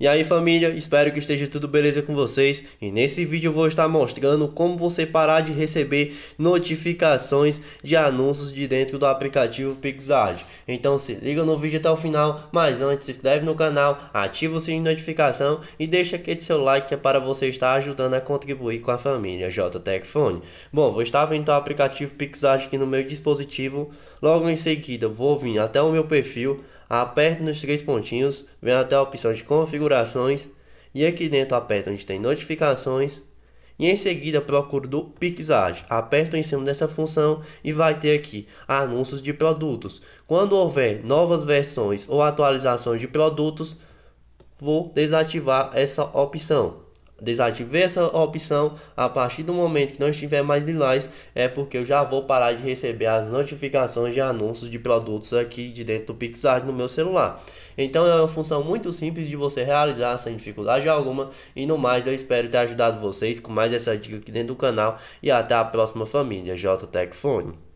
E aí família, espero que esteja tudo beleza com vocês e nesse vídeo eu vou estar mostrando como você parar de receber notificações de anúncios de dentro do aplicativo Pixar. Então se liga no vídeo até o final, mas antes se inscreve no canal, ativa o sininho de notificação e deixa aquele seu like que é para você estar ajudando a contribuir com a família JTEC Bom, vou estar vendo o aplicativo Pixar aqui no meu dispositivo, logo em seguida vou vir até o meu perfil, Aperta nos três pontinhos, vem até a opção de configurações e aqui dentro aperta onde tem notificações e em seguida procura do PixAge, aperta em cima dessa função e vai ter aqui anúncios de produtos. Quando houver novas versões ou atualizações de produtos, vou desativar essa opção desativei essa opção a partir do momento que não estiver mais lilás é porque eu já vou parar de receber as notificações de anúncios de produtos aqui de dentro do Pixar no meu celular então é uma função muito simples de você realizar sem dificuldade alguma e no mais eu espero ter ajudado vocês com mais essa dica aqui dentro do canal e até a próxima família JTech Phone